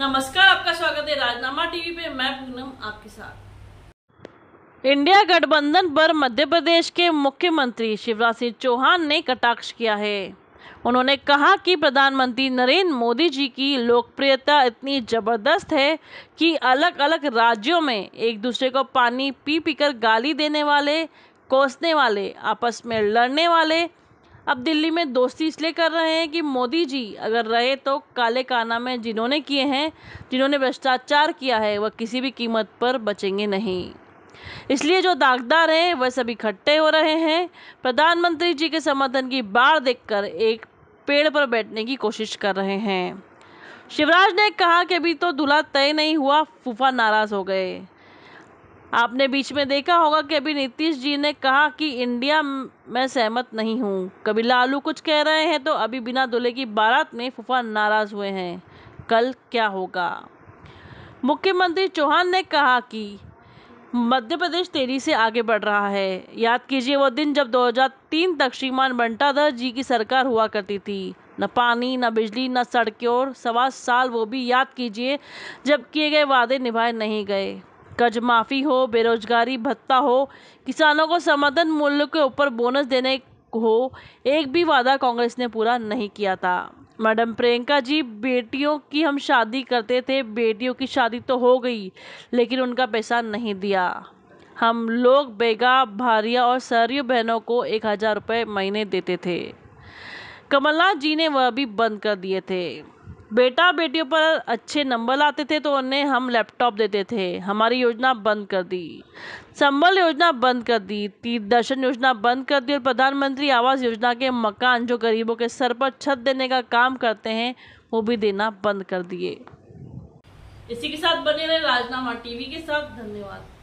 नमस्कार आपका स्वागत है राजनामा टीवी पे मैं पूनम आपके साथ इंडिया गठबंधन पर मध्य प्रदेश के मुख्यमंत्री शिवराज सिंह चौहान ने कटाक्ष किया है उन्होंने कहा कि प्रधानमंत्री नरेंद्र मोदी जी की लोकप्रियता इतनी ज़बरदस्त है कि अलग अलग राज्यों में एक दूसरे को पानी पी पीकर गाली देने वाले कोसने वाले आपस में लड़ने वाले अब दिल्ली में दोस्ती इसलिए कर रहे हैं कि मोदी जी अगर रहे तो काले काना में जिन्होंने किए हैं जिन्होंने भ्रष्टाचार किया है वह किसी भी कीमत पर बचेंगे नहीं इसलिए जो दागदार हैं वह सब इकट्ठे हो रहे हैं प्रधानमंत्री जी के समर्थन की बाढ़ देखकर एक पेड़ पर बैठने की कोशिश कर रहे हैं शिवराज ने कहा कि अभी तो दूल्हा तय नहीं हुआ फूफा नाराज हो गए आपने बीच में देखा होगा कि अभी नीतीश जी ने कहा कि इंडिया मैं सहमत नहीं हूँ कभी लालू कुछ कह रहे हैं तो अभी बिना दुल्हे की बारात में फुफा नाराज़ हुए हैं कल क्या होगा मुख्यमंत्री चौहान ने कहा कि मध्य प्रदेश तेजी से आगे बढ़ रहा है याद कीजिए वो दिन जब 2003 तक श्रीमान बंटाधर जी की सरकार हुआ करती थी न पानी न बिजली न सड़कें और सवा साल वो भी याद कीजिए जब किए गए वादे निभाए नहीं गए कर्ज माफी हो बेरोजगारी भत्ता हो किसानों को समर्थन मूल्य के ऊपर बोनस देने हो एक भी वादा कांग्रेस ने पूरा नहीं किया था मैडम प्रियंका जी बेटियों की हम शादी करते थे बेटियों की शादी तो हो गई लेकिन उनका पैसा नहीं दिया हम लोग बेगा भारिया और सहरियों बहनों को एक हज़ार रुपये महीने देते थे कमलनाथ जी ने वह भी बंद कर दिए थे बेटा बेटियों पर अच्छे नंबर लाते थे तो उन्हें हम लैपटॉप देते थे हमारी योजना बंद कर दी संबल योजना बंद कर दी तीर्थ दर्शन योजना बंद कर दी और प्रधानमंत्री आवास योजना के मकान जो गरीबों के सर पर छत देने का काम करते हैं वो भी देना बंद कर दिए इसी के साथ बने रहे राजनामा टीवी के साथ धन्यवाद